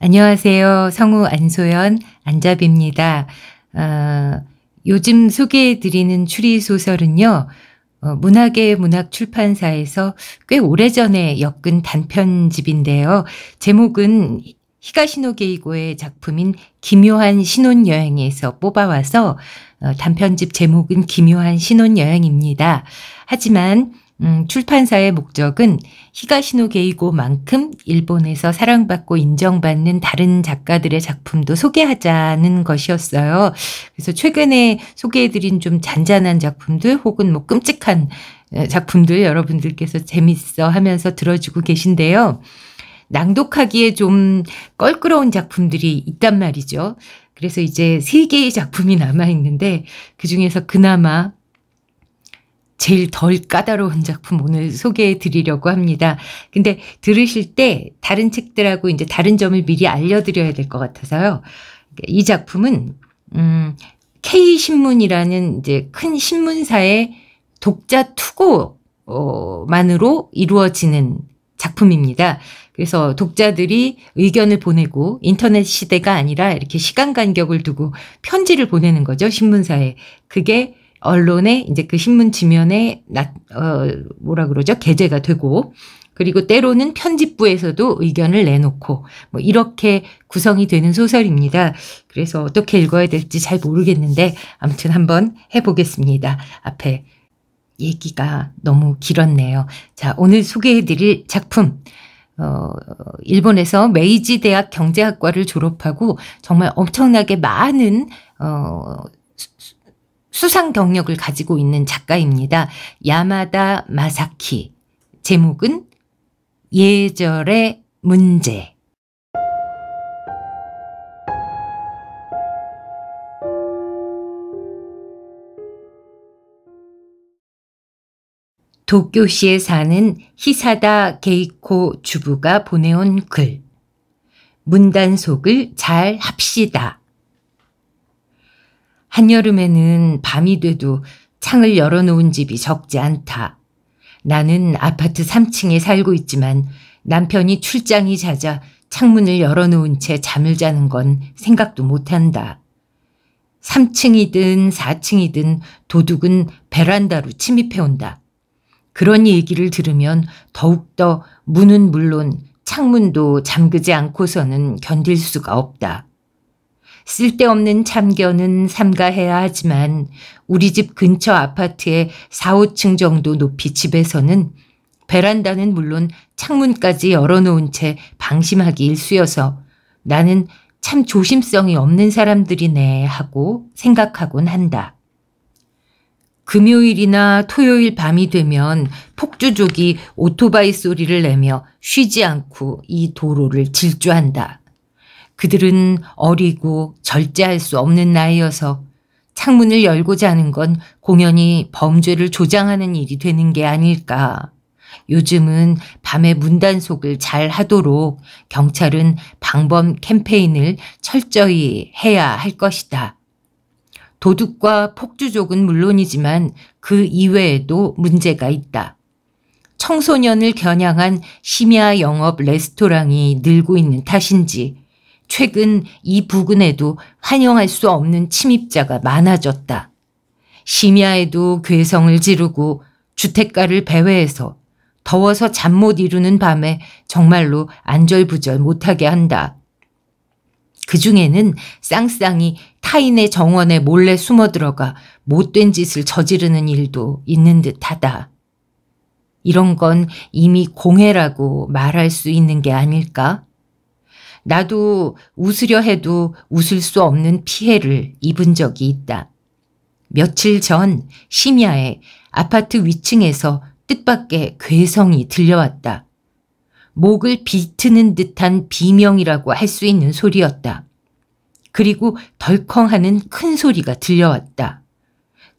안녕하세요. 성우 안소연, 안잡입니다. 어, 요즘 소개해드리는 추리소설은요, 어, 문학의 문학 출판사에서 꽤 오래전에 엮은 단편집인데요. 제목은 히가시노 게이고의 작품인 기묘한 신혼여행에서 뽑아와서 어, 단편집 제목은 기묘한 신혼여행입니다. 하지만 음, 출판사의 목적은 히가시노 게이고만큼 일본에서 사랑받고 인정받는 다른 작가들의 작품도 소개하자는 것이었어요. 그래서 최근에 소개해드린 좀 잔잔한 작품들 혹은 뭐 끔찍한 작품들 여러분들께서 재밌어 하면서 들어주고 계신데요. 낭독하기에 좀 껄끄러운 작품들이 있단 말이죠. 그래서 이제 세 개의 작품이 남아 있는데 그 중에서 그나마 제일 덜 까다로운 작품 오늘 소개해 드리려고 합니다. 근데 들으실 때 다른 책들하고 이제 다른 점을 미리 알려드려야 될 것 같아서요. 이 작품은, 음, K신문이라는 이제 큰 신문사의 독자 투고만으로 이루어지는 작품입니다. 그래서 독자들이 의견을 보내고 인터넷 시대가 아니라 이렇게 시간 간격을 두고 편지를 보내는 거죠, 신문사에. 그게 언론에 이제 그 신문 지면에 나, 어, 뭐라 그러죠? 게재가 되고 그리고 때로는 편집부에서도 의견을 내놓고 뭐 이렇게 구성이 되는 소설입니다. 그래서 어떻게 읽어야 될지 잘 모르겠는데 아무튼 한번 해보겠습니다. 앞에 얘기가 너무 길었네요. 자, 오늘 소개해드릴 작품. 어, 일본에서 메이지 대학 경제학과를 졸업하고 정말 엄청나게 많은 어, 수, 수상 경력을 가지고 있는 작가입니다. 야마다 마사키. 제목은 예절의 문제. 도쿄시에 사는 히사다 게이코 주부가 보내온 글. 문단속을 잘 합시다. 한여름에는 밤이 돼도 창을 열어놓은 집이 적지 않다. 나는 아파트 3층에 살고 있지만 남편이 출장이 잦아 창문을 열어놓은 채 잠을 자는 건 생각도 못한다. 3층이든 4층이든 도둑은 베란다로 침입해온다. 그런 얘기를 들으면 더욱더 문은 물론 창문도 잠그지 않고서는 견딜 수가 없다. 쓸데없는 참견은 삼가해야 하지만 우리 집 근처 아파트의 4, 5층 정도 높이 집에서는 베란다는 물론 창문까지 열어놓은 채 방심하기 일쑤여서 나는 참 조심성이 없는 사람들이네 하고 생각하곤 한다. 금요일이나 토요일 밤이 되면 폭주족이 오토바이 소리를 내며 쉬지 않고 이 도로를 질주한다. 그들은 어리고 절제할 수 없는 나이여서 창문을 열고자 하는 건 공연히 범죄를 조장하는 일이 되는 게 아닐까. 요즘은 밤에 문단속을 잘 하도록 경찰은 방범 캠페인을 철저히 해야 할 것이다. 도둑과 폭주족은 물론이지만 그 이외에도 문제가 있다. 청소년을 겨냥한 심야 영업 레스토랑이 늘고 있는 탓인지 최근 이 부근에도 환영할 수 없는 침입자가 많아졌다. 심야에도 괴성을 지르고 주택가를 배회해서 더워서 잠 못 이루는 밤에 정말로 안절부절 못하게 한다. 그 중에는 쌍쌍이 타인의 정원에 몰래 숨어 들어가 못된 짓을 저지르는 일도 있는 듯 하다. 이런 건 이미 공해라고 말할 수 있는 게 아닐까? 나도 웃으려 해도 웃을 수 없는 피해를 입은 적이 있다. 며칠 전 심야에 아파트 위층에서 뜻밖의 괴성이 들려왔다. 목을 비트는 듯한 비명이라고 할 수 있는 소리였다. 그리고 덜컹하는 큰 소리가 들려왔다.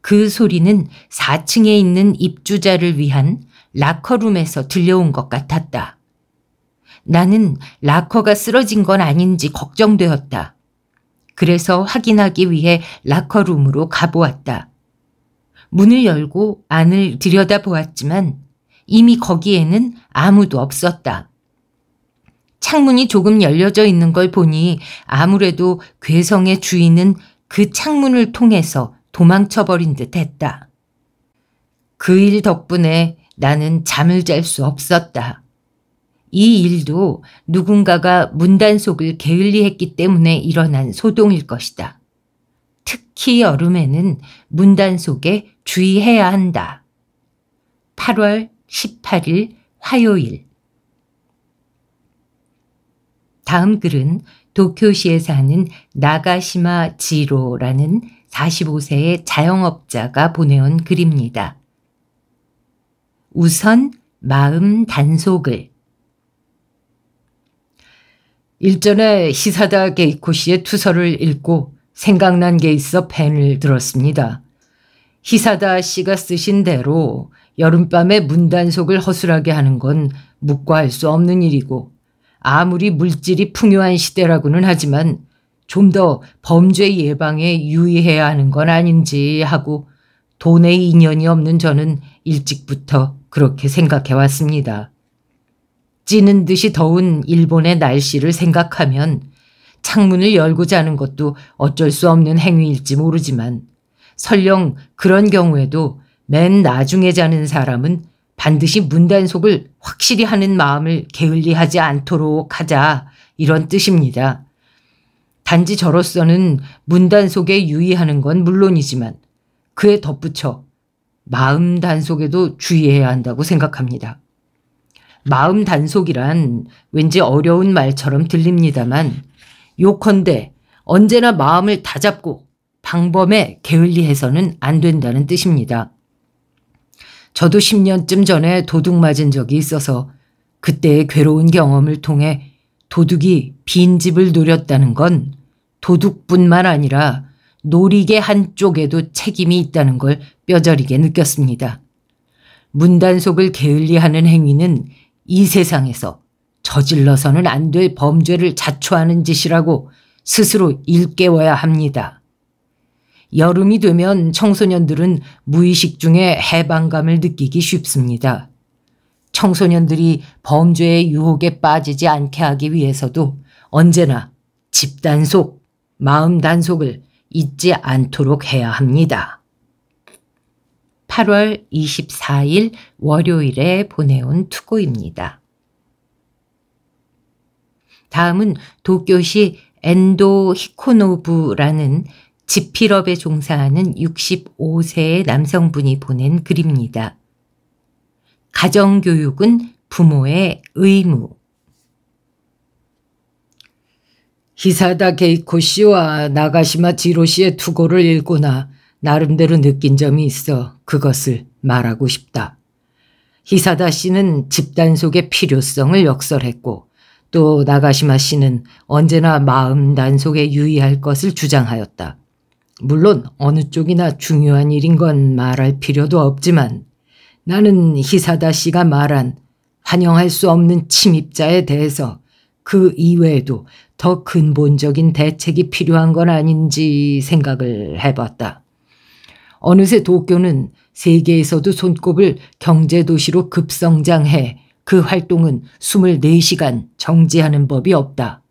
그 소리는 4층에 있는 입주자를 위한 라커룸에서 들려온 것 같았다. 나는 라커가 쓰러진 건 아닌지 걱정되었다. 그래서 확인하기 위해 라커룸으로 가보았다. 문을 열고 안을 들여다보았지만 이미 거기에는 아무도 없었다. 창문이 조금 열려져 있는 걸 보니 아무래도 괴성의 주인은 그 창문을 통해서 도망쳐버린 듯 했다. 그 일 덕분에 나는 잠을 잘 수 없었다. 이 일도 누군가가 문단속을 게을리했기 때문에 일어난 소동일 것이다. 특히 여름에는 문단속에 주의해야 한다. 8월 18일 화요일 다음 글은 도쿄시에 사는 나가시마 지로라는 45세의 자영업자가 보내온 글입니다. 우선 마음 단속을 일전에 히사다 게이코 시의 투서를 읽고 생각난 게 있어 펜을 들었습니다. 히사다 씨가 쓰신 대로 여름밤에 문단속을 허술하게 하는 건 묵과할 수 없는 일이고 아무리 물질이 풍요한 시대라고는 하지만 좀 더 범죄 예방에 유의해야 하는 건 아닌지 하고 돈에 인연이 없는 저는 일찍부터 그렇게 생각해 왔습니다. 찌는 듯이 더운 일본의 날씨를 생각하면 창문을 열고 자는 것도 어쩔 수 없는 행위일지 모르지만 설령 그런 경우에도 맨 나중에 자는 사람은 반드시 문단속을 확실히 하는 마음을 게을리하지 않도록 하자 이런 뜻입니다. 단지 저로서는 문단속에 유의하는 건 물론이지만 그에 덧붙여 마음 단속에도 주의해야 한다고 생각합니다. 마음 단속이란 왠지 어려운 말처럼 들립니다만 요컨대 언제나 마음을 다잡고 방범에 게을리해서는 안 된다는 뜻입니다. 저도 10년쯤 전에 도둑 맞은 적이 있어서 그때의 괴로운 경험을 통해 도둑이 빈집을 노렸다는 건 도둑뿐만 아니라 노리개 한쪽에도 책임이 있다는 걸 뼈저리게 느꼈습니다. 문단속을 게을리하는 행위는 이 세상에서 저질러서는 안 될 범죄를 자초하는 짓이라고 스스로 일깨워야 합니다. 여름이 되면 청소년들은 무의식 중에 해방감을 느끼기 쉽습니다. 청소년들이 범죄의 유혹에 빠지지 않게 하기 위해서도 언제나 집단속, 마음 단속을 잊지 않도록 해야 합니다. 8월 24일 월요일에 보내온 투고입니다. 다음은 도쿄시 엔도 히코노부라는 지필업에 종사하는 65세의 남성분이 보낸 글입니다. 가정교육은 부모의 의무. 히사다 게이코 씨와 나가시마 지로 씨의 투고를 읽거나 나름대로 느낀 점이 있어 그것을 말하고 싶다. 히사다 씨는 집단 속의 필요성을 역설했고 또 나가시마 씨는 언제나 마음 단속에 유의할 것을 주장하였다. 물론 어느 쪽이나 중요한 일인 건 말할 필요도 없지만 나는 히사다 씨가 말한 환영할 수 없는 침입자에 대해서 그 이외에도 더 근본적인 대책이 필요한 건 아닌지 생각을 해봤다. 어느새 도쿄는 세계에서도 손꼽을 경제도시로 급성장해 그 활동은 24시간 정지하는 법이 없다.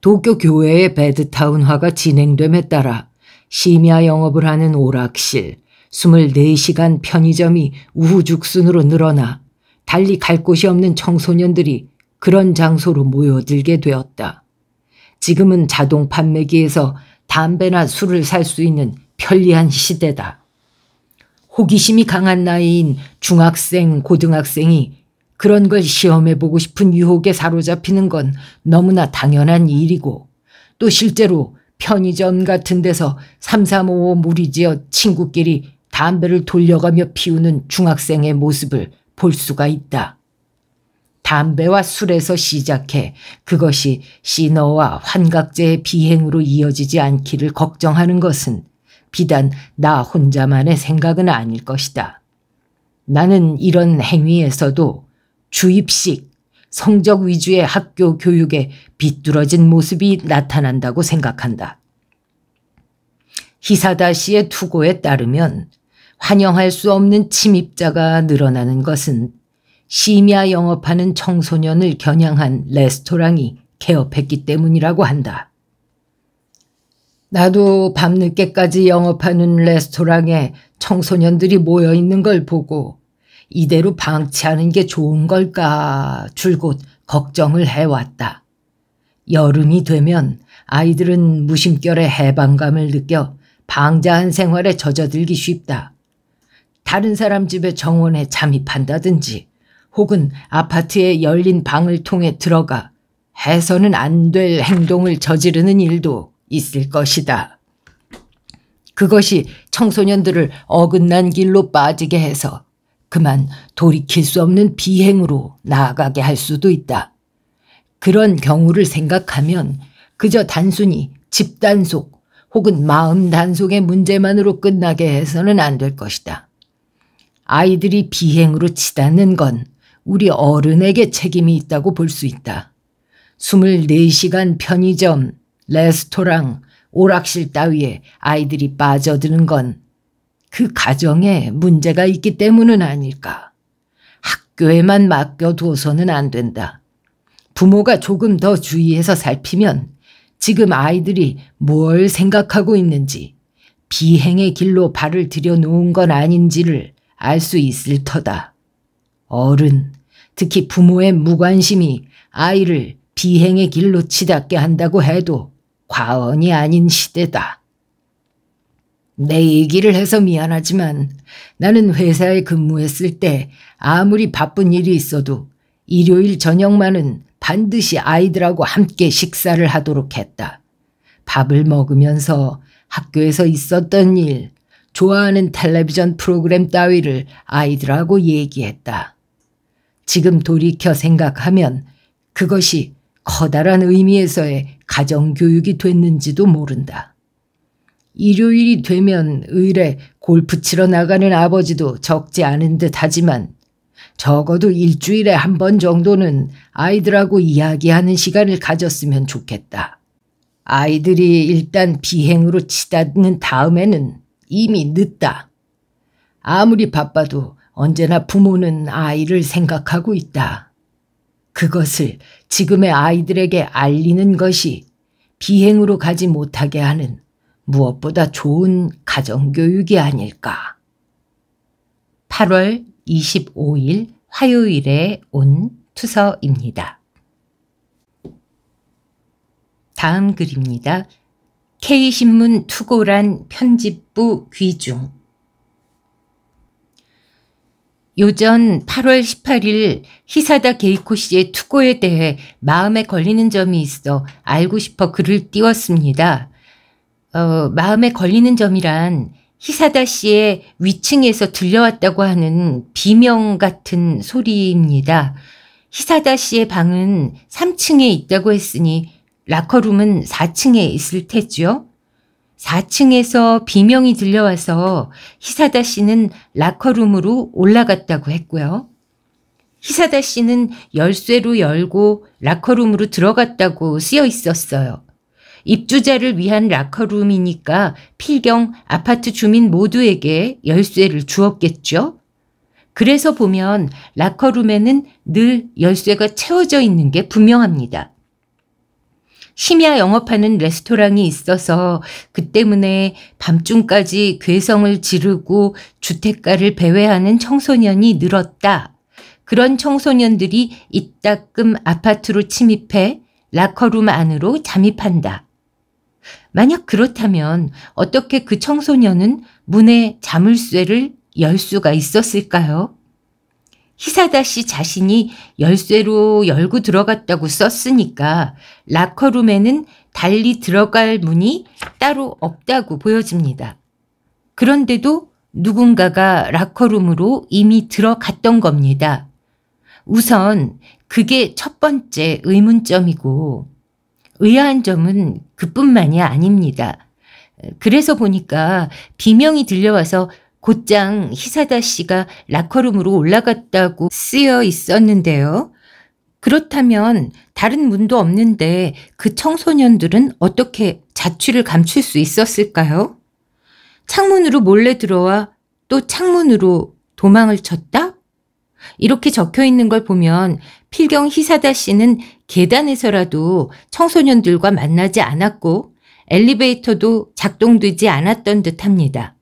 도쿄 교회의 배드타운화가 진행됨에 따라 심야 영업을 하는 오락실, 24시간 편의점이 우후죽순으로 늘어나 달리 갈 곳이 없는 청소년들이 그런 장소로 모여들게 되었다. 지금은 자동 판매기에서 담배나 술을 살 수 있는 편리한 시대다. 호기심이 강한 나이인 중학생, 고등학생이 그런 걸 시험해보고 싶은 유혹에 사로잡히는 건 너무나 당연한 일이고 또 실제로 편의점 같은 데서 3355 무리지어 친구끼리 담배를 돌려가며 피우는 중학생의 모습을 볼 수가 있다. 담배와 술에서 시작해 그것이 시너와 환각제의 비행으로 이어지지 않기를 걱정하는 것은 비단 나 혼자만의 생각은 아닐 것이다. 나는 이런 행위에서도 주입식, 성적 위주의 학교 교육에 비뚤어진 모습이 나타난다고 생각한다. 히사다 시의 투고에 따르면 환영할 수 없는 침입자가 늘어나는 것은 심야 영업하는 청소년을 겨냥한 레스토랑이 개업했기 때문이라고 한다. 나도 밤늦게까지 영업하는 레스토랑에 청소년들이 모여 있는 걸 보고 이대로 방치하는 게 좋은 걸까 줄곧 걱정을 해왔다. 여름이 되면 아이들은 무심결에 해방감을 느껴 방자한 생활에 젖어들기 쉽다. 다른 사람 집의 정원에 잠입한다든지 혹은 아파트에 열린 방을 통해 들어가 해서는 안 될 행동을 저지르는 일도 있을 것이다. 그것이 청소년들을 어긋난 길로 빠지게 해서 그만 돌이킬 수 없는 비행으로 나아가게 할 수도 있다. 그런 경우를 생각하면 그저 단순히 집단속 혹은 마음 단속의 문제만으로 끝나게 해서는 안 될 것이다. 아이들이 비행으로 치닫는 건 우리 어른에게 책임이 있다고 볼 수 있다. 24시간 편의점, 레스토랑, 오락실 따위에 아이들이 빠져드는 건 그 가정에 문제가 있기 때문은 아닐까. 학교에만 맡겨둬서는 안 된다. 부모가 조금 더 주의해서 살피면 지금 아이들이 뭘 생각하고 있는지 비행의 길로 발을 들여놓은 건 아닌지를 알 수 있을 터다. 어른, 특히 부모의 무관심이 아이를 비행의 길로 치닫게 한다고 해도 과언이 아닌 시대다. 내 얘기를 해서 미안하지만 나는 회사에 근무했을 때 아무리 바쁜 일이 있어도 일요일 저녁만은 반드시 아이들하고 함께 식사를 하도록 했다. 밥을 먹으면서 학교에서 있었던 일, 좋아하는 텔레비전 프로그램 따위를 아이들하고 얘기했다. 지금 돌이켜 생각하면 그것이 커다란 의미에서의 가정교육이 됐는지도 모른다. 일요일이 되면 의뢰 골프 치러 나가는 아버지도 적지 않은 듯 하지만 적어도 일주일에 한 번 정도는 아이들하고 이야기하는 시간을 가졌으면 좋겠다. 아이들이 일단 비행으로 치닫는 다음에는 이미 늦다. 아무리 바빠도 언제나 부모는 아이를 생각하고 있다. 그것을 지금의 아이들에게 알리는 것이 비행으로 가지 못하게 하는 무엇보다 좋은 가정교육이 아닐까. 8월 25일 화요일에 온 투서입니다. 다음 글입니다. K신문 투고란 편집부 귀중 요전 8월 18일 히사다 게이코 씨의 투고에 대해 마음에 걸리는 점이 있어 알고 싶어 글을 띄웠습니다. 어, 마음에 걸리는 점이란 히사다 씨의 위층에서 들려왔다고 하는 비명 같은 소리입니다. 히사다 씨의 방은 3층에 있다고 했으니 라커룸은 4층에 있을 테지요. 4층에서 비명이 들려와서 히사다 씨는 라커룸으로 올라갔다고 했고요. 히사다 씨는 열쇠로 열고 라커룸으로 들어갔다고 쓰여 있었어요. 입주자를 위한 라커룸이니까 필경 아파트 주민 모두에게 열쇠를 주었겠죠? 그래서 보면 라커룸에는 늘 열쇠가 채워져 있는 게 분명합니다. 심야 영업하는 레스토랑이 있어서 그 때문에 밤중까지 괴성을 지르고 주택가를 배회하는 청소년이 늘었다. 그런 청소년들이 이따금 아파트로 침입해 라커룸 안으로 잠입한다. 만약 그렇다면 어떻게 그 청소년은 문에 자물쇠를 열 수가 있었을까요? 히사다 씨 자신이 열쇠로 열고 들어갔다고 썼으니까 라커룸에는 달리 들어갈 문이 따로 없다고 보여집니다. 그런데도 누군가가 라커룸으로 이미 들어갔던 겁니다. 우선 그게 첫 번째 의문점이고 의아한 점은 그뿐만이 아닙니다. 그래서 보니까 비명이 들려와서 곧장 히사다 씨가 라커룸으로 올라갔다고 쓰여 있었는데요. 그렇다면 다른 문도 없는데 그 청소년들은 어떻게 자취를 감출 수 있었을까요? 창문으로 몰래 들어와 또 창문으로 도망을 쳤다? 이렇게 적혀 있는 걸 보면 필경 히사다 씨는 계단에서라도 청소년들과 만나지 않았고 엘리베이터도 작동되지 않았던 듯 합니다.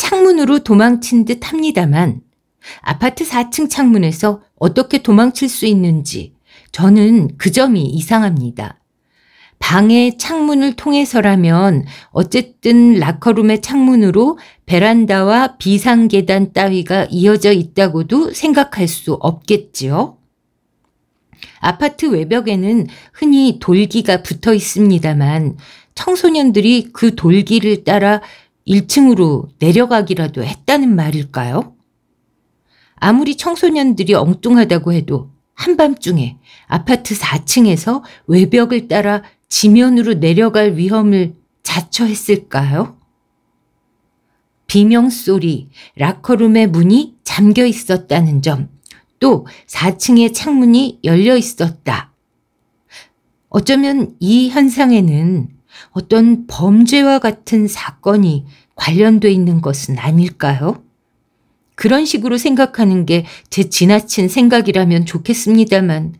창문으로 도망친 듯 합니다만 아파트 4층 창문에서 어떻게 도망칠 수 있는지 저는 그 점이 이상합니다. 방의 창문을 통해서라면 어쨌든 라커룸의 창문으로 베란다와 비상계단 따위가 이어져 있다고도 생각할 수 없겠지요. 아파트 외벽에는 흔히 돌기가 붙어 있습니다만 청소년들이 그 돌기를 따라 1층으로 내려가기라도 했다는 말일까요? 아무리 청소년들이 엉뚱하다고 해도 한밤중에 아파트 4층에서 외벽을 따라 지면으로 내려갈 위험을 자처했을까요? 비명소리, 라커룸의 문이 잠겨 있었다는 점, 또 4층의 창문이 열려 있었다. 어쩌면 이 현상에는 어떤 범죄와 같은 사건이 관련돼 있는 것은 아닐까요? 그런 식으로 생각하는 게 제 지나친 생각이라면 좋겠습니다만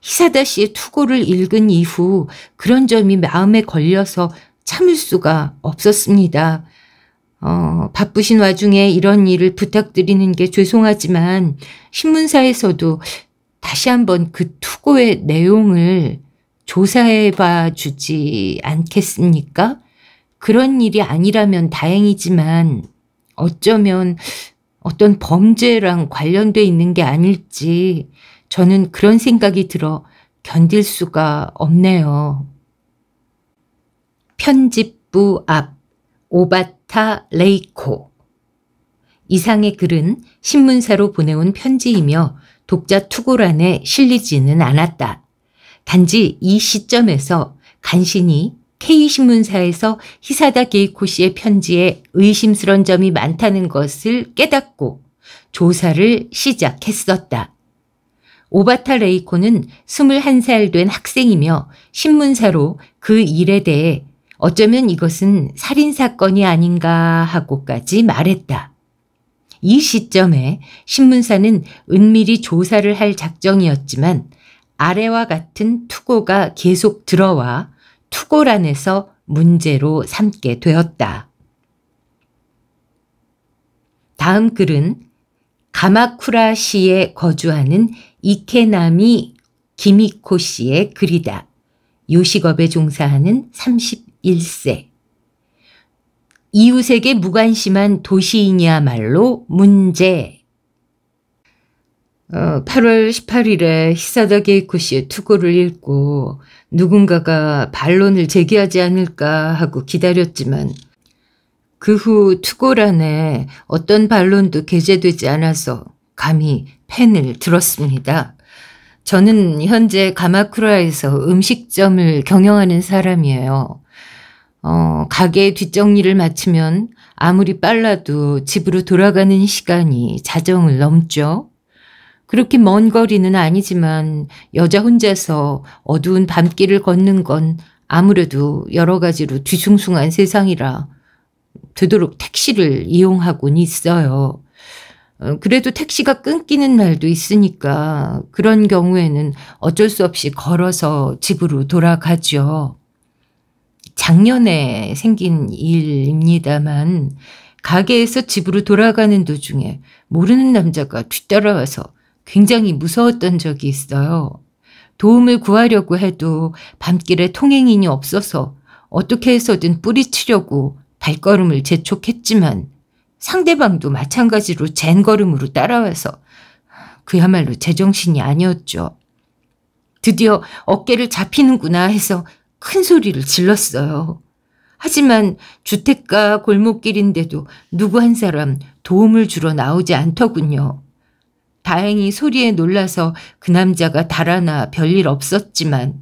히사다 씨의 투고를 읽은 이후 그런 점이 마음에 걸려서 참을 수가 없었습니다. 어, 바쁘신 와중에 이런 일을 부탁드리는 게 죄송하지만 신문사에서도 다시 한번 그 투고의 내용을 조사해 봐 주지 않겠습니까? 그런 일이 아니라면 다행이지만 어쩌면 어떤 범죄랑 관련돼 있는 게 아닐지 저는 그런 생각이 들어 견딜 수가 없네요. 편집부 앞 오바타 레이코 이상의 글은 신문사로 보내온 편지이며 독자 투고란에 실리지는 않았다. 단지 이 시점에서 간신히 K신문사에서 히사다 게이코 씨의 편지에 의심스러운 점이 많다는 것을 깨닫고 조사를 시작했었다. 오바타 레이코는 21살 된 학생이며 신문사로 그 일에 대해 어쩌면 이것은 살인사건이 아닌가 하고까지 말했다. 이 시점에 신문사는 은밀히 조사를 할 작정이었지만 아래와 같은 투고가 계속 들어와 투고란에서 문제로 삼게 되었다. 다음 글은 가마쿠라 시에 거주하는 이케나미 기미코 씨의 글이다. 요식업에 종사하는 31세. 이웃에게 무관심한 도시인이야말로 문제. 어, 8월 18일에 히사다 게이코 씨의 투고를 읽고 누군가가 반론을 제기하지 않을까 하고 기다렸지만 그 후 투고란에 어떤 반론도 게재되지 않아서 감히 펜을 들었습니다. 저는 현재 가마쿠라에서 음식점을 경영하는 사람이에요. 어, 가게 뒷정리를 마치면 아무리 빨라도 집으로 돌아가는 시간이 자정을 넘죠. 그렇게 먼 거리는 아니지만 여자 혼자서 어두운 밤길을 걷는 건 아무래도 여러 가지로 뒤숭숭한 세상이라 되도록 택시를 이용하곤 있어요. 어, 그래도 택시가 끊기는 날도 있으니까 그런 경우에는 어쩔 수 없이 걸어서 집으로 돌아가죠. 작년에 생긴 일입니다만 가게에서 집으로 돌아가는 도중에 모르는 남자가 뒤따라와서 굉장히 무서웠던 적이 있어요. 도움을 구하려고 해도 밤길에 통행인이 없어서 어떻게 해서든 뿌리치려고 발걸음을 재촉했지만 상대방도 마찬가지로 잰 걸음으로 따라와서 그야말로 제정신이 아니었죠. 드디어 어깨를 잡히는구나 해서 큰 소리를 질렀어요. 하지만 주택가 골목길인데도 누구 한 사람 도움을 주러 나오지 않더군요. 다행히 소리에 놀라서 그 남자가 달아나 별일 없었지만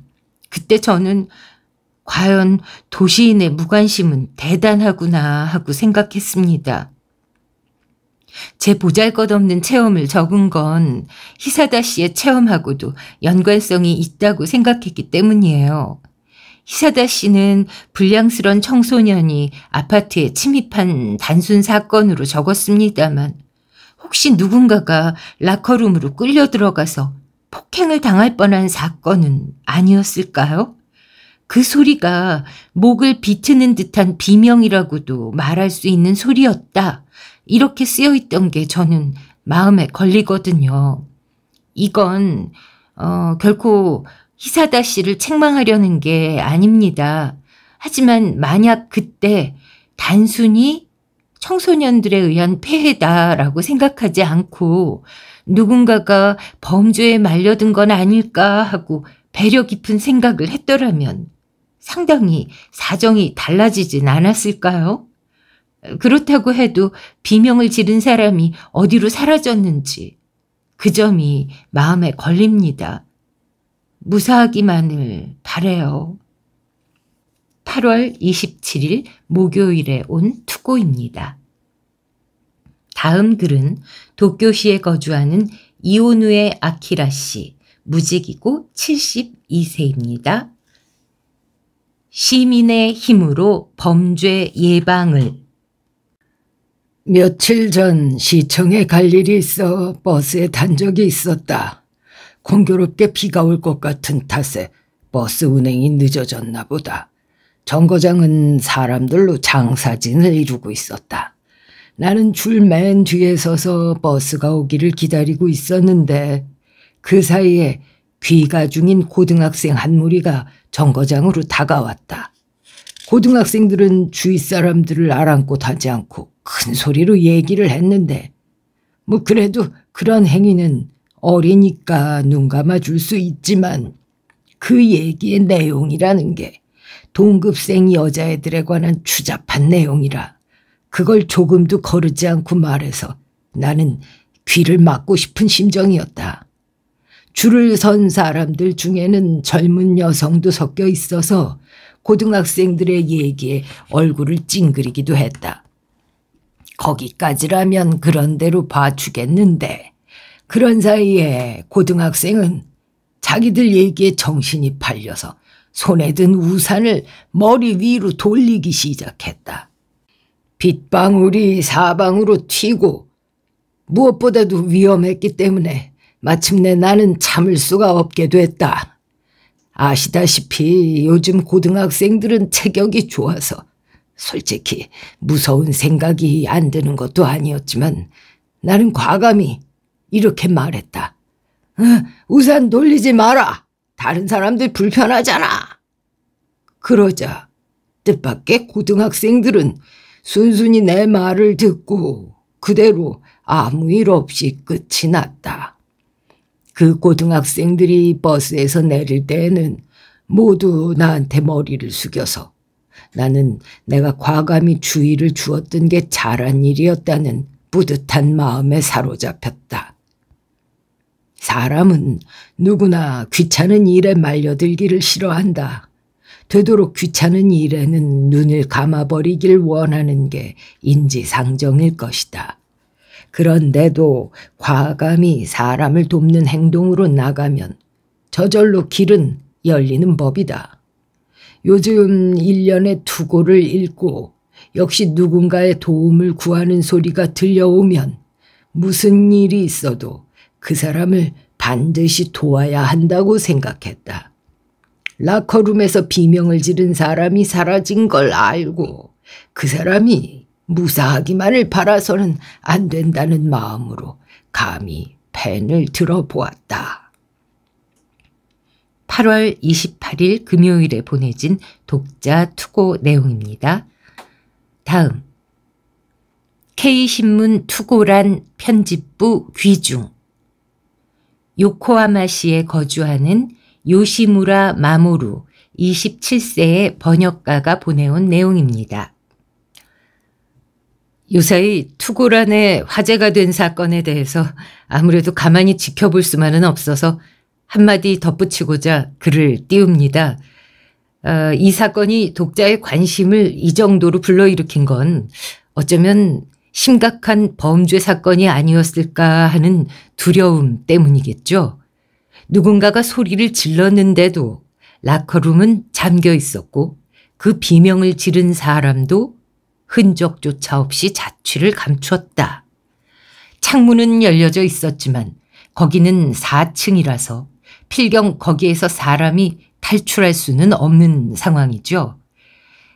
그때 저는 과연 도시인의 무관심은 대단하구나 하고 생각했습니다. 제 보잘것없는 체험을 적은 건 히사다 씨의 체험하고도 연관성이 있다고 생각했기 때문이에요. 히사다 씨는 불량스런 청소년이 아파트에 침입한 단순 사건으로 적었습니다만 혹시 누군가가 라커룸으로 끌려 들어가서 폭행을 당할 뻔한 사건은 아니었을까요? 그 소리가 목을 비트는 듯한 비명이라고도 말할 수 있는 소리였다. 이렇게 쓰여 있던 게 저는 마음에 걸리거든요. 이건 어, 결코 희사다 씨를 책망하려는 게 아닙니다. 하지만 만약 그때 단순히 청소년들에 의한 폐해다라고 생각하지 않고 누군가가 범죄에 말려든 건 아닐까 하고 배려 깊은 생각을 했더라면 상당히 사정이 달라지진 않았을까요? 그렇다고 해도 비명을 지른 사람이 어디로 사라졌는지 그 점이 마음에 걸립니다. 무사하기만을 바래요. 8월 27일 목요일에 온 투고입니다. 다음 글은 도쿄시에 거주하는 이오누의 아키라 씨, 무직이고 72세입니다. 시민의 힘으로 범죄 예방을 며칠 전 시청에 갈 일이 있어 버스에 탄 적이 있었다. 공교롭게 비가 올 것 같은 탓에 버스 운행이 늦어졌나 보다. 정거장은 사람들로 장사진을 이루고 있었다. 나는 줄 맨 뒤에 서서 버스가 오기를 기다리고 있었는데 그 사이에 귀가 중인 고등학생 한 무리가 정거장으로 다가왔다. 고등학생들은 주위 사람들을 아랑곳하지 않고 큰 소리로 얘기를 했는데 뭐 그래도 그런 행위는 어리니까 눈 감아줄 수 있지만 그 얘기의 내용이라는 게 동급생 여자애들에 관한 추잡한 내용이라 그걸 조금도 거르지 않고 말해서 나는 귀를 막고 싶은 심정이었다. 줄을 선 사람들 중에는 젊은 여성도 섞여 있어서 고등학생들의 얘기에 얼굴을 찡그리기도 했다. 거기까지라면 그런대로 봐주겠는데 그런 사이에 고등학생은 자기들 얘기에 정신이 팔려서 손에 든 우산을 머리 위로 돌리기 시작했다. 빗방울이 사방으로 튀고 무엇보다도 위험했기 때문에 마침내 나는 참을 수가 없게 됐다. 아시다시피 요즘 고등학생들은 체격이 좋아서 솔직히 무서운 생각이 안 드는 것도 아니었지만 나는 과감히 이렇게 말했다. 어, 우산 돌리지 마라. 다른 사람들 불편하잖아. 그러자 뜻밖의 고등학생들은 순순히 내 말을 듣고 그대로 아무 일 없이 끝이 났다. 그 고등학생들이 버스에서 내릴 때는 모두 나한테 머리를 숙여서 나는 내가 과감히 주의를 주었던 게 잘한 일이었다는 뿌듯한 마음에 사로잡혔다. 사람은 누구나 귀찮은 일에 말려들기를 싫어한다. 되도록 귀찮은 일에는 눈을 감아버리길 원하는 게 인지상정일 것이다. 그런데도 과감히 사람을 돕는 행동으로 나가면 저절로 길은 열리는 법이다. 요즘 일년의 투고를 읽고 역시 누군가의 도움을 구하는 소리가 들려오면 무슨 일이 있어도 그 사람을 반드시 도와야 한다고 생각했다. 라커룸에서 비명을 지른 사람이 사라진 걸 알고 그 사람이 무사하기만을 바라서는 안 된다는 마음으로 감히 펜을 들어보았다. 8월 28일 금요일에 보내진 독자 투고 내용입니다. 다음 K신문 투고란 편집부 귀중 요코하마시에 거주하는 요시무라 마모루 27세의 번역가가 보내온 내용입니다. 요사이 투고란의 화제가 된 사건에 대해서 아무래도 가만히 지켜볼 수만은 없어서 한마디 덧붙이고자 글을 띄웁니다. 어, 이 사건이 독자의 관심을 이 정도로 불러일으킨 건 어쩌면 심각한 범죄 사건이 아니었을까 하는 두려움 때문이겠죠. 누군가가 소리를 질렀는데도 라커룸은 잠겨 있었고 그 비명을 지른 사람도 흔적조차 없이 자취를 감추었다. 창문은 열려져 있었지만 거기는 4층이라서 필경 거기에서 사람이 탈출할 수는 없는 상황이죠.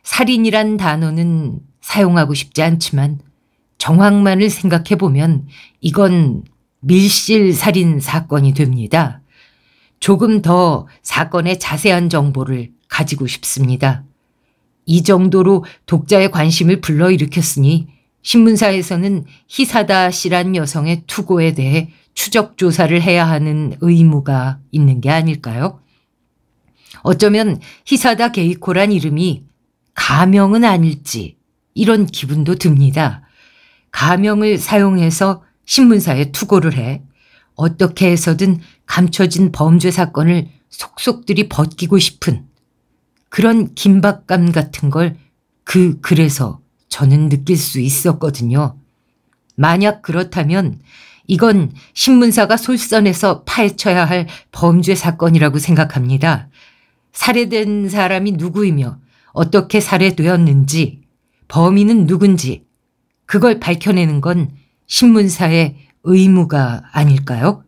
살인이란 단어는 사용하고 싶지 않지만 정황만을 생각해 보면 이건 밀실 살인 사건이 됩니다. 조금 더 사건의 자세한 정보를 가지고 싶습니다. 이 정도로 독자의 관심을 불러일으켰으니 신문사에서는 희사다 씨란 여성의 투고에 대해 추적 조사를 해야 하는 의무가 있는 게 아닐까요? 어쩌면 히사다 게이코란 이름이 가명은 아닐지 이런 기분도 듭니다. 가명을 사용해서 신문사에 투고를 해 어떻게 해서든 감춰진 범죄 사건을 속속들이 벗기고 싶은 그런 긴박감 같은 걸 그 글에서 저는 느낄 수 있었거든요. 만약 그렇다면 이건 신문사가 솔선해서 파헤쳐야 할 범죄 사건이라고 생각합니다. 살해된 사람이 누구이며 어떻게 살해되었는지 범인은 누군지 그걸 밝혀내는 건 신문사의 의무가 아닐까요?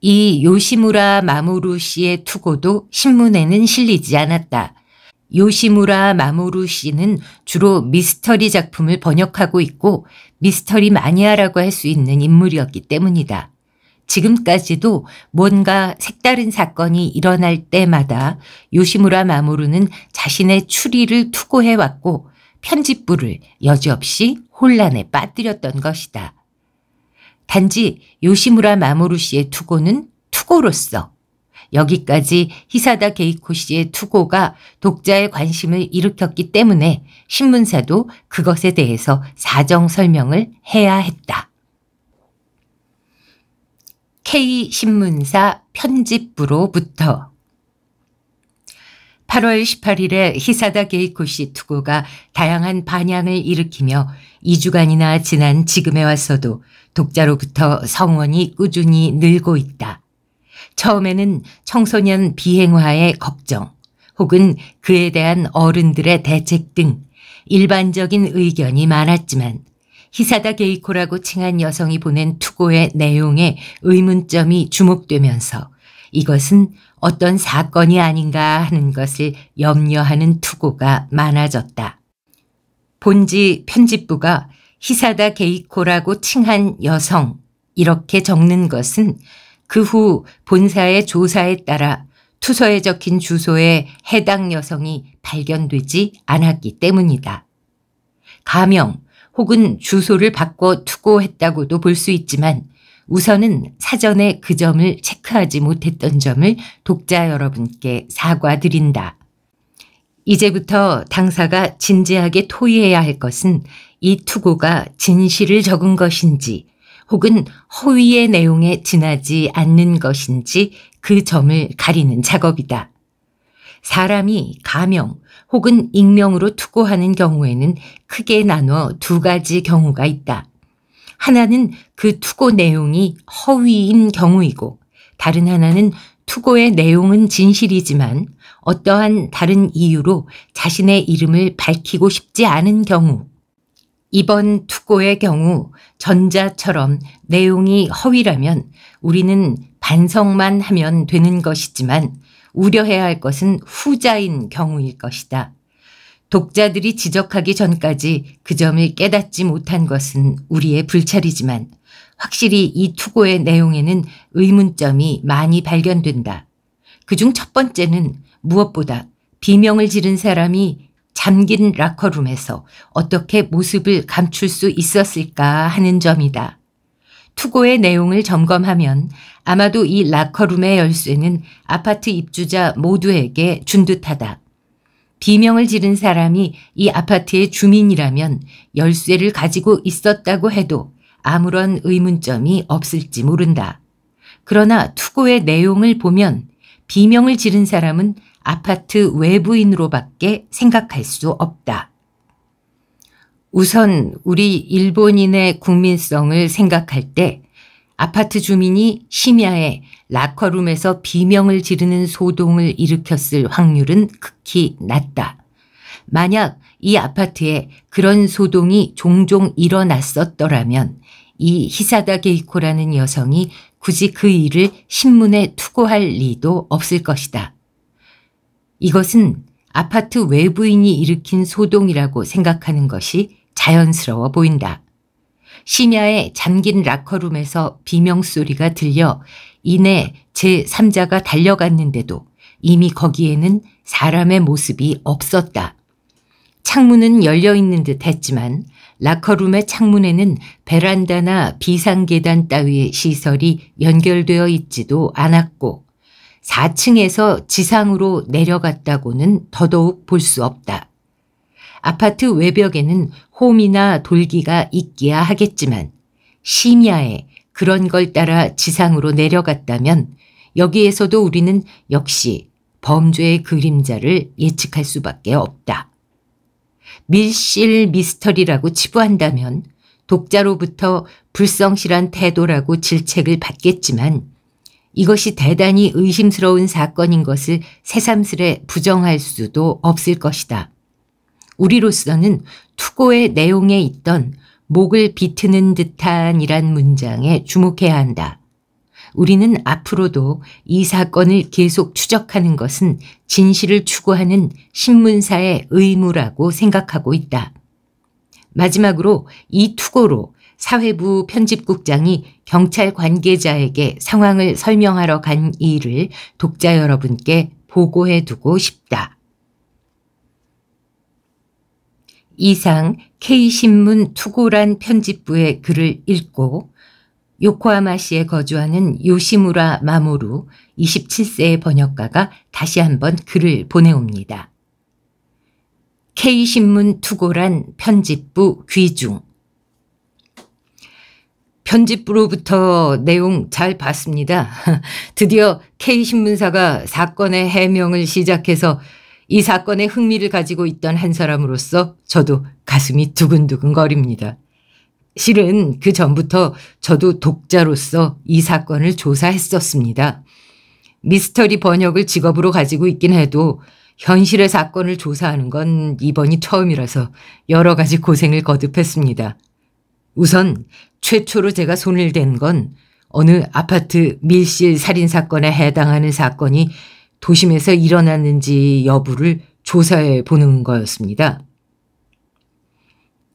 이 요시무라 마모루 씨의 투고도 신문에는 실리지 않았다. 요시무라 마모루 씨는 주로 미스터리 작품을 번역하고 있고 미스터리 마니아라고 할 수 있는 인물이었기 때문이다. 지금까지도 뭔가 색다른 사건이 일어날 때마다 요시무라 마모루는 자신의 추리를 투고해왔고 편집부를 여지없이 혼란에 빠뜨렸던 것이다. 단지 요시무라 마모루 씨의 투고는 투고로서 여기까지 히사다 게이코 씨의 투고가 독자의 관심을 일으켰기 때문에 신문사도 그것에 대해서 사정 설명을 해야 했다. K신문사 편집부로부터 8월 18일에 히사다 게이코시 투고가 다양한 반향을 일으키며 2주간이나 지난 지금에 와서도 독자로부터 성원이 꾸준히 늘고 있다. 처음에는 청소년 비행화의 걱정 혹은 그에 대한 어른들의 대책 등 일반적인 의견이 많았지만 히사다 게이코라고 칭한 여성이 보낸 투고의 내용에 의문점이 주목되면서 이것은 어떤 사건이 아닌가 하는 것을 염려하는 투고가 많아졌다. 본지 편집부가 히사다 게이코라고 칭한 여성 이렇게 적는 것은 그 후 본사의 조사에 따라 투서에 적힌 주소에 해당 여성이 발견되지 않았기 때문이다. 가명 혹은 주소를 바꿔 투고했다고도 볼 수 있지만 우선은 사전에 그 점을 체크하지 못했던 점을 독자 여러분께 사과드린다. 이제부터 당사가 진지하게 토의해야 할 것은 이 투고가 진실을 적은 것인지 혹은 허위의 내용에 지나지 않는 것인지 그 점을 가리는 작업이다. 사람이 가명 혹은 익명으로 투고하는 경우에는 크게 나눠 두 가지 경우가 있다. 하나는 그 투고 내용이 허위인 경우이고 다른 하나는 투고의 내용은 진실이지만 어떠한 다른 이유로 자신의 이름을 밝히고 싶지 않은 경우 이번 투고의 경우 전자처럼 내용이 허위라면 우리는 반성만 하면 되는 것이지만 우려해야 할 것은 후자인 경우일 것이다. 독자들이 지적하기 전까지 그 점을 깨닫지 못한 것은 우리의 불찰이지만 확실히 이 투고의 내용에는 의문점이 많이 발견된다. 그 중 첫 번째는 무엇보다 비명을 지른 사람이 잠긴 락커룸에서 어떻게 모습을 감출 수 있었을까 하는 점이다. 투고의 내용을 점검하면 아마도 이 락커룸의 열쇠는 아파트 입주자 모두에게 준 듯하다. 비명을 지른 사람이 이 아파트의 주민이라면 열쇠를 가지고 있었다고 해도 아무런 의문점이 없을지 모른다. 그러나 투고의 내용을 보면 비명을 지른 사람은 아파트 외부인으로밖에 생각할 수 없다. 우선 우리 일본인의 국민성을 생각할 때 아파트 주민이 심야에 락커룸에서 비명을 지르는 소동을 일으켰을 확률은 극히 낮다. 만약 이 아파트에 그런 소동이 종종 일어났었더라면 이 히사다 게이코라는 여성이 굳이 그 일을 신문에 투고할 리도 없을 것이다. 이것은 아파트 외부인이 일으킨 소동이라고 생각하는 것이 자연스러워 보인다. 심야에 잠긴 락커룸에서 비명소리가 들려 이내 제3자가 달려갔는데도 이미 거기에는 사람의 모습이 없었다. 창문은 열려 있는 듯 했지만 락커룸의 창문에는 베란다나 비상계단 따위의 시설이 연결되어 있지도 않았고 4층에서 지상으로 내려갔다고는 더더욱 볼 수 없다. 아파트 외벽에는 홈이나 돌기가 있기야 하겠지만 심야에 그런 걸 따라 지상으로 내려갔다면 여기에서도 우리는 역시 범죄의 그림자를 예측할 수밖에 없다. 밀실 미스터리라고 치부한다면 독자로부터 불성실한 태도라고 질책을 받겠지만 이것이 대단히 의심스러운 사건인 것을 새삼스레 부정할 수도 없을 것이다. 우리로서는 투고의 내용에 있던 목을 비트는 듯한이란 문장에 주목해야 한다. 우리는 앞으로도 이 사건을 계속 추적하는 것은 진실을 추구하는 신문사의 의무라고 생각하고 있다. 마지막으로 이 투고로 사회부 편집국장이 경찰 관계자에게 상황을 설명하러 간 일을 독자 여러분께 보고해 두고 싶다. 이상 K신문 투고란 편집부의 글을 읽고 요코하마시에 거주하는 요시무라 마모루 27세의 번역가가 다시 한번 글을 보내옵니다. K신문 투고란 편집부 귀중 편집부로부터 내용 잘 봤습니다. 드디어 K신문사가 사건의 해명을 시작해서 이 사건에 흥미를 가지고 있던 한 사람으로서 저도 가슴이 두근두근 거립니다. 실은 그 전부터 저도 독자로서 이 사건을 조사했었습니다. 미스터리 번역을 직업으로 가지고 있긴 해도 현실의 사건을 조사하는 건 이번이 처음이라서 여러 가지 고생을 거듭했습니다. 우선 최초로 제가 손을 댄 건 어느 아파트 밀실 살인 사건에 해당하는 사건이 도심에서 일어났는지 여부를 조사해 보는 거였습니다.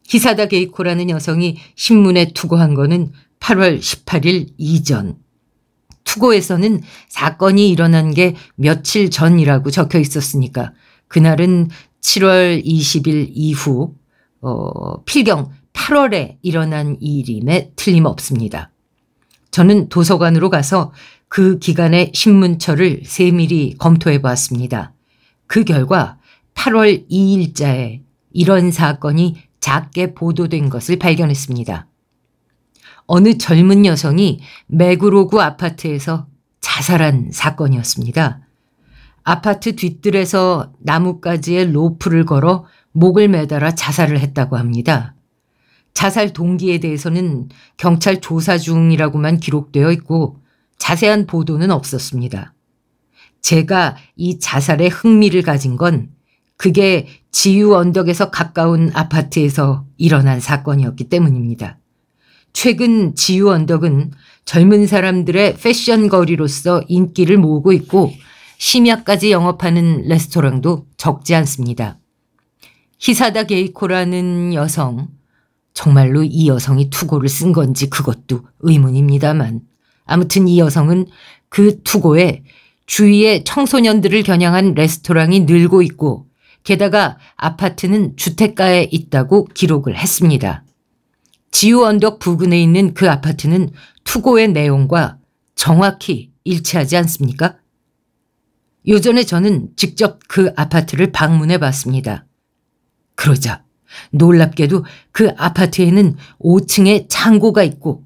기사다 게이코라는 여성이 신문에 투고한 거는 8월 18일 이전. 투고에서는 사건이 일어난 게 며칠 전이라고 적혀 있었으니까 그날은 7월 20일 이후 어, 필경 8월에 일어난 일임에 틀림없습니다. 저는 도서관으로 가서 그 기간의 신문처를 세밀히 검토해 보았습니다. 그 결과 8월 2일자에 이런 사건이 작게 보도된 것을 발견했습니다. 어느 젊은 여성이 메구로구 아파트에서 자살한 사건이었습니다. 아파트 뒷뜰에서 나뭇가지에 로프를 걸어 목을 매달아 자살을 했다고 합니다. 자살 동기에 대해서는 경찰 조사 중이라고만 기록되어 있고 자세한 보도는 없었습니다. 제가 이 자살에 흥미를 가진 건 그게 지유 언덕에서 가까운 아파트에서 일어난 사건이었기 때문입니다. 최근 지유 언덕은 젊은 사람들의 패션 거리로서 인기를 모으고 있고 심야까지 영업하는 레스토랑도 적지 않습니다. 히사다 게이코라는 여성, 정말로 이 여성이 투고를 쓴 건지 그것도 의문입니다만 아무튼 이 여성은 그 투고에 주위에 청소년들을 겨냥한 레스토랑이 늘고 있고 게다가 아파트는 주택가에 있다고 기록을 했습니다. 지우 언덕 부근에 있는 그 아파트는 투고의 내용과 정확히 일치하지 않습니까? 요전에 저는 직접 그 아파트를 방문해 봤습니다. 그러자 놀랍게도 그 아파트에는 5층에 창고가 있고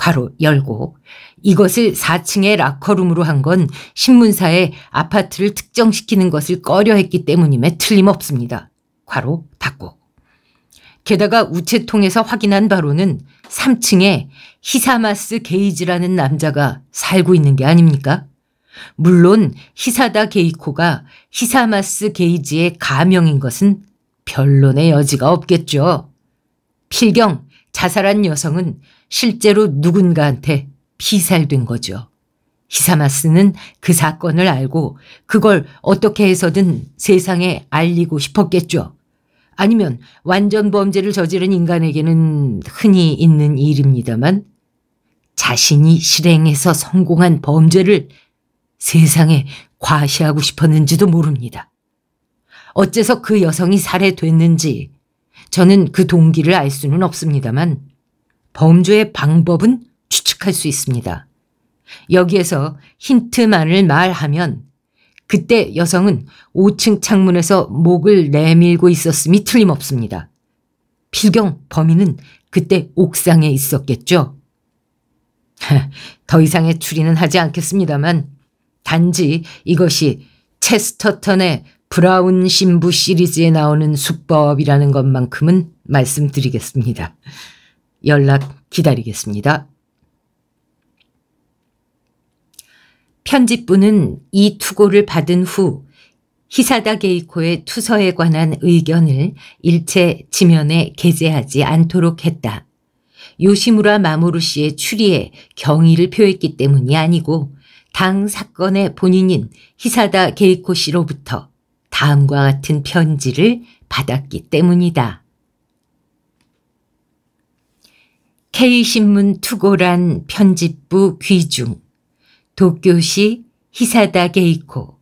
괄호 열고 이것을 4층의 락커룸으로 한 건 신문사에 아파트를 특정시키는 것을 꺼려했기 때문임에 틀림없습니다. 괄호 닫고 게다가 우체통에서 확인한 바로는 3층에 히사마스 게이지라는 남자가 살고 있는 게 아닙니까? 물론 히사다 게이코가 히사마스 게이지의 가명인 것은 변론의 여지가 없겠죠. 필경 자살한 여성은 실제로 누군가한테 피살된 거죠. 히사마스는 그 사건을 알고 그걸 어떻게 해서든 세상에 알리고 싶었겠죠. 아니면 완전 범죄를 저지른 인간에게는 흔히 있는 일입니다만 자신이 실행해서 성공한 범죄를 세상에 과시하고 싶었는지도 모릅니다. 어째서 그 여성이 살해됐는지 저는 그 동기를 알 수는 없습니다만 범죄의 방법은 추측할 수 있습니다. 여기에서 힌트만을 말하면 그때 여성은 5층 창문에서 목을 내밀고 있었음이 틀림없습니다. 필경 범인은 그때 옥상에 있었겠죠. 더 이상의 추리는 하지 않겠습니다만 단지 이것이 체스터턴의 브라운 신부 시리즈에 나오는 수법이라는 것만큼은 말씀드리겠습니다. 연락 기다리겠습니다. 편집부는 이 투고를 받은 후 히사다 게이코의 투서에 관한 의견을 일체 지면에 게재하지 않도록 했다. 요시무라 마모루 씨의 추리에 경의를 표했기 때문이 아니고 당 사건의 본인인 히사다 게이코 씨로부터 다음과 같은 편지를 받았기 때문이다. K신문 투고란 편집부 귀중 도쿄시 히사다 게이코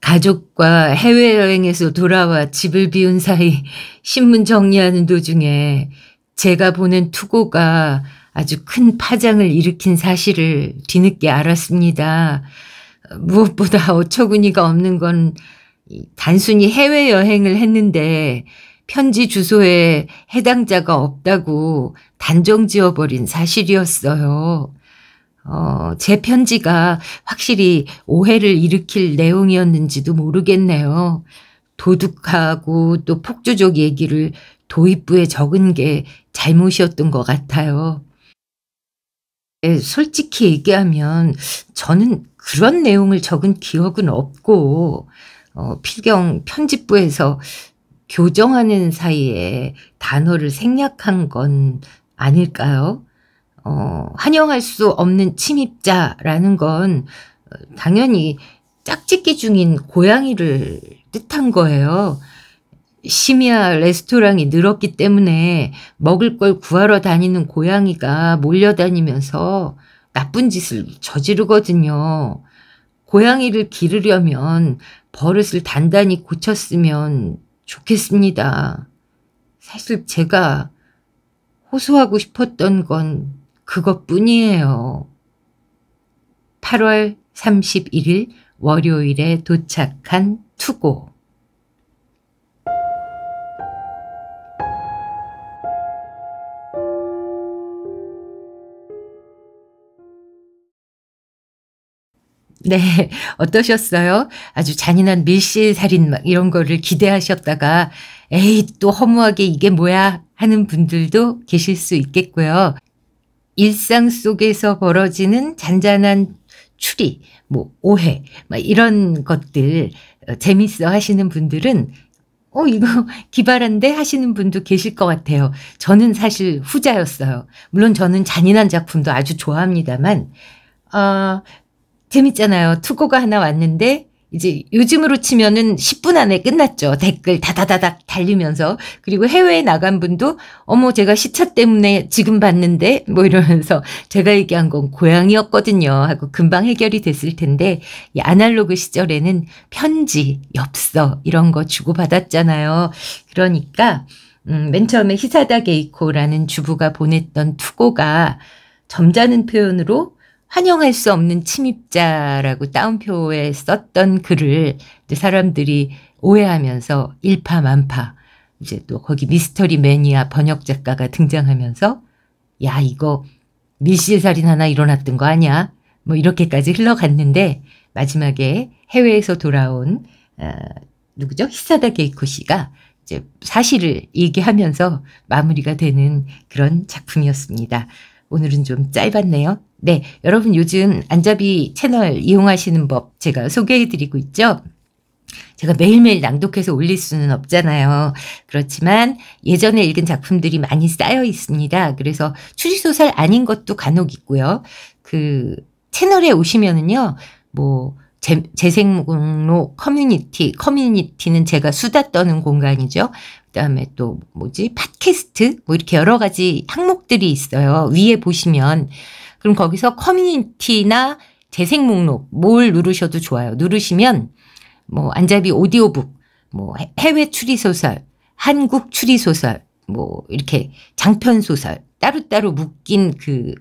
가족과 해외여행에서 돌아와 집을 비운 사이 신문 정리하는 도중에 제가 보낸 투고가 아주 큰 파장을 일으킨 사실을 뒤늦게 알았습니다. 무엇보다 어처구니가 없는 건 단순히 해외여행을 했는데 편지 주소에 해당자가 없다고 단정 지어버린 사실이었어요. 어, 제 편지가 확실히 오해를 일으킬 내용이었는지도 모르겠네요. 도둑하고 또 폭주족 얘기를 도입부에 적은 게 잘못이었던 것 같아요. 예, 솔직히 얘기하면 저는 그런 내용을 적은 기억은 없고 어, 필경 편집부에서 교정하는 사이에 단어를 생략한 건 아닐까요? 어, 환영할 수 없는 침입자라는 건 어, 당연히 짝짓기 중인 고양이를 뜻한 거예요. 심야 레스토랑이 늘었기 때문에 먹을 걸 구하러 다니는 고양이가 몰려다니면서 나쁜 짓을 저지르거든요. 고양이를 기르려면 버릇을 단단히 고쳤으면 좋겠습니다. 사실 제가 호소하고 싶었던 건 그것뿐이에요. 8월 31일 월요일에 도착한 투고 네. 어떠셨어요? 아주 잔인한 밀실살인 막 이런 거를 기대하셨다가 에이, 또 허무하게 이게 뭐야 하는 분들도 계실 수 있겠고요. 일상 속에서 벌어지는 잔잔한 추리, 뭐, 오해, 막 이런 것들 어, 재밌어 하시는 분들은 어, 이거 기발한데 하시는 분도 계실 것 같아요. 저는 사실 후자였어요. 물론 저는 잔인한 작품도 아주 좋아합니다만, 어, 재밌잖아요. 투고가 하나 왔는데 이제 요즘으로 치면은 10분 안에 끝났죠. 댓글 다다다닥 달리면서. 그리고 해외에 나간 분도 어머 제가 시차 때문에 지금 봤는데 뭐 이러면서 제가 얘기한 건고향이었거든요 하고 금방 해결이 됐을 텐데 이 아날로그 시절에는 편지, 엽서 이런 거 주고받았잖아요. 그러니까 음, 맨 처음에 히사다 게이코라는 주부가 보냈던 투고가 점잖은 표현으로 환영할 수 없는 침입자라고 따옴표에 썼던 글을 이제 사람들이 오해하면서 일파만파 이제 또 거기 미스터리 매니아 번역 작가가 등장하면서 야 이거 밀실살인 하나 일어났던 거 아니야? 뭐 이렇게까지 흘러갔는데 마지막에 해외에서 돌아온 어, 누구죠? 히사다 게이코 씨가 이제 사실을 얘기하면서 마무리가 되는 그런 작품이었습니다. 오늘은 좀 짧았네요. 네, 여러분 요즘 안잡이 채널 이용하시는 법 제가 소개해드리고 있죠. 제가 매일매일 낭독해서 올릴 수는 없잖아요. 그렇지만 예전에 읽은 작품들이 많이 쌓여 있습니다. 그래서 추리소설 아닌 것도 간혹 있고요. 그 채널에 오시면은요, 뭐, 재, 생목록 커뮤니티, 커뮤니티는 제가 수다 떠는 공간이죠. 그다음에 또 뭐지 팟캐스트 뭐 이렇게 여러 가지 항목들이 있어요. 위에 보시면 그럼 거기서 커뮤니티나 재생 목록 뭘 누르셔도 좋아요. 누르시면 뭐 안잡이 오디오북, 뭐 해외 추리 소설, 한국 추리 소설, 뭐 이렇게 장편 소설 따로따로 묶인 그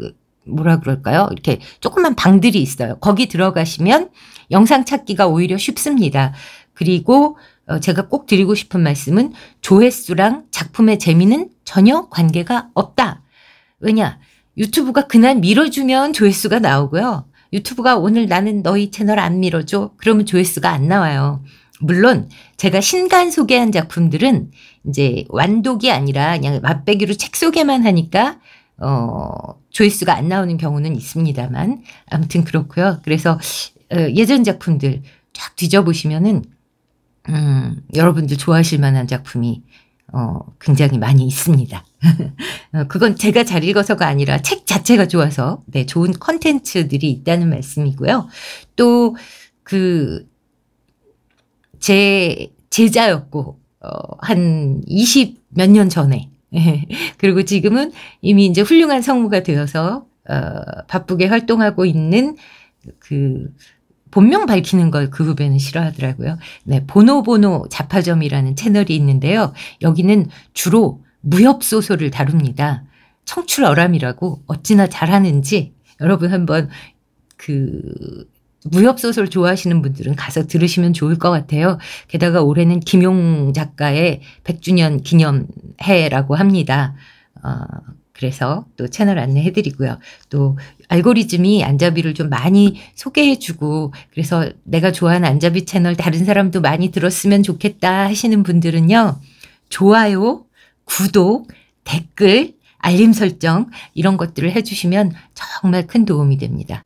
뭐라 그럴까요? 이렇게 조그만 방들이 있어요. 거기 들어가시면 영상 찾기가 오히려 쉽습니다. 그리고 어, 제가 꼭 드리고 싶은 말씀은 조회수랑 작품의 재미는 전혀 관계가 없다. 왜냐? 유튜브가 그날 밀어주면 조회수가 나오고요. 유튜브가 오늘 나는 너희 채널 안 밀어줘. 그러면 조회수가 안 나와요. 물론 제가 신간 소개한 작품들은 이제 완독이 아니라 그냥 맛배기로 책 소개만 하니까 어 조회수가 안 나오는 경우는 있습니다만 아무튼 그렇고요. 그래서 어, 예전 작품들 쫙 뒤져보시면은 음, 여러분들 좋아하실 만한 작품이 어, 굉장히 많이 있습니다. 어, 그건 제가 잘 읽어서가 아니라 책 자체가 좋아서 네, 좋은 컨텐츠들이 있다는 말씀이고요. 또 그 제 제자였고 어, 한 20 몇 년 전에 그리고 지금은 이미 이제 훌륭한 성우가 되어서 어, 바쁘게 활동하고 있는 그 본명 밝히는 걸 그 후배는 싫어하더라고요. 네, 보노보노 자파점이라는 채널이 있는데요. 여기는 주로 무협소설을 다룹니다. 청출어람이라고 어찌나 잘하는지 여러분 한번 그 무협소설 좋아하시는 분들은 가서 들으시면 좋을 것 같아요. 게다가 올해는 김용 작가의 100주년 기념해라고 합니다. 어, 그래서 또 채널 안내해드리고요. 또 알고리즘이 안잡이를좀 많이 소개해주고 그래서 내가 좋아하는 안잡이 채널 다른 사람도 많이 들었으면 좋겠다 하시는 분들은요. 좋아요, 구독, 댓글, 알림 설정 이런 것들을 해주시면 정말 큰 도움이 됩니다.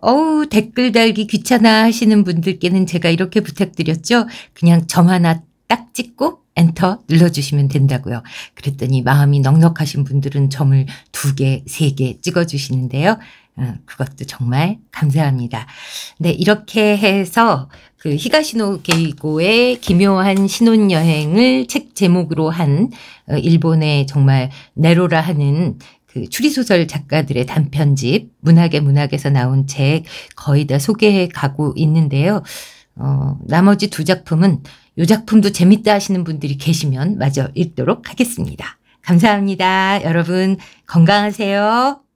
어우 댓글 달기 귀찮아 하시는 분들께는 제가 이렇게 부탁드렸죠. 그냥 점 하나 딱 찍고 엔터 눌러주시면 된다고요. 그랬더니 마음이 넉넉하신 분들은 점을 두 개, 세 개 찍어주시는데요. 어, 그것도 정말 감사합니다. 네, 이렇게 해서 그 히가시노 게이고의 기묘한 신혼여행을 책 제목으로 한 어, 일본의 정말 네로라 하는 그 추리소설 작가들의 단편집 문학의 문학에서 나온 책 거의 다 소개해 가고 있는데요. 어, 나머지 두 작품은 요 작품도 재밌다 하시는 분들이 계시면 마저 읽도록 하겠습니다. 감사합니다. 여러분 건강하세요.